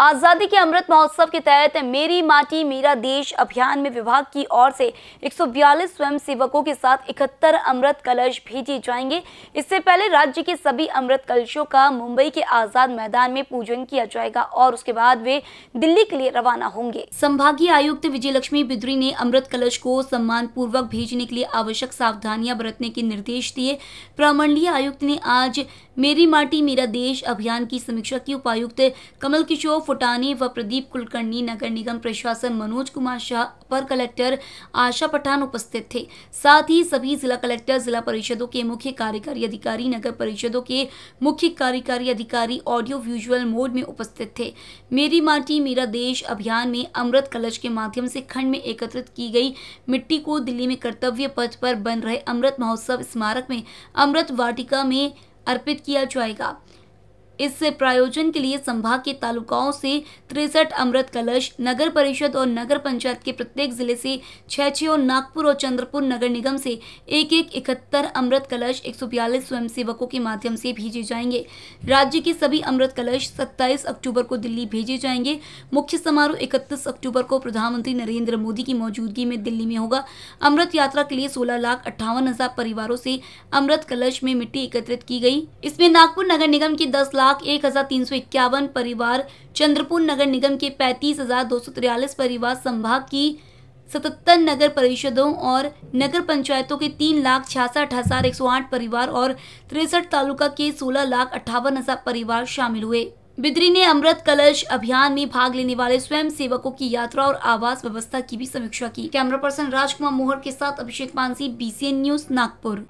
आज़ादी के अमृत महोत्सव के तहत मेरी माटी मेरा देश अभियान में विभाग की ओर से 142 स्वयं सेवकों के साथ 71 अमृत कलश भेजे जाएंगे इससे पहले राज्य के सभी अमृत कलशों का मुंबई के आज़ाद मैदान में पूजन किया जाएगा और उसके बाद वे दिल्ली के लिए रवाना होंगे संभागीय आयुक्त विजय लक्ष्मी बिद्री ने अमृत कलश को सम्मान पूर्वक भेजने के लिए आवश्यक सावधानियां बरतने के निर्देश दिए प्रमंडलीय आयुक्त ने आज मेरी माटी मेरा देश अभियान की समीक्षा की उपायुक्त कमल किशोर फुटानी व प्रदीप कुलकर्णी नगर निगम प्रशासन मनोज कुमार शाह अपर कलेक्टर आशा पठान उपस्थित थे साथ ही सभी जिला कलेक्टर जिला परिषदों के मुख्य कार्यकारी अधिकारी नगर परिषदों के मुख्य कार्यकारी अधिकारी ऑडियो विजुअल मोड में उपस्थित थे मेरी माटी मेरा देश अभियान में अमृत कलश के माध्यम से खंड में एकत्रित की गई मिट्टी को दिल्ली में कर्तव्य पथ पर बन रहे अमृत महोत्सव स्मारक में अमृत वाटिका में अर्पित किया जाएगा इस प्रायोजन के लिए संभाग के तालुकाओं से तिरसठ अमृत कलश नगर परिषद और नगर पंचायत के प्रत्येक जिले से छह छह और नागपुर और चंद्रपुर नगर निगम से एक एक इकहत्तर अमृत कलश एक स्वयंसेवकों के माध्यम से भेजे जाएंगे राज्य के सभी अमृत कलश सत्ताईस अक्टूबर को दिल्ली भेजे जाएंगे मुख्य समारोह इकतीस अक्टूबर को प्रधानमंत्री नरेंद्र मोदी की मौजूदगी में दिल्ली में होगा अमृत यात्रा के लिए सोलह लाख अट्ठावन हजार परिवारों से अमृत कलश में मिट्टी एकत्रित की गई इसमें नागपुर नगर निगम की दस लाख लाख एक हजार तीन सौ इक्यावन परिवार चंद्रपुर नगर निगम के पैंतीस हजार दो सौ तिरालीस परिवार संभाग की सतहत्तर नगर परिषदों और नगर पंचायतों के तीन लाख छियासठ हजार एक सौ आठ परिवार और तिरसठ तालुका के सोलह लाख अट्ठावन हजार परिवार शामिल हुए बिद्री ने अमृत कलश अभियान में भाग लेने वाले स्वयं सेवकों की यात्रा और आवास व्यवस्था की भी समीक्षा की कैमरा पर्सन राजकुमार मोहर के साथ अभिषेक मानसी बीसीएन न्यूज नागपुर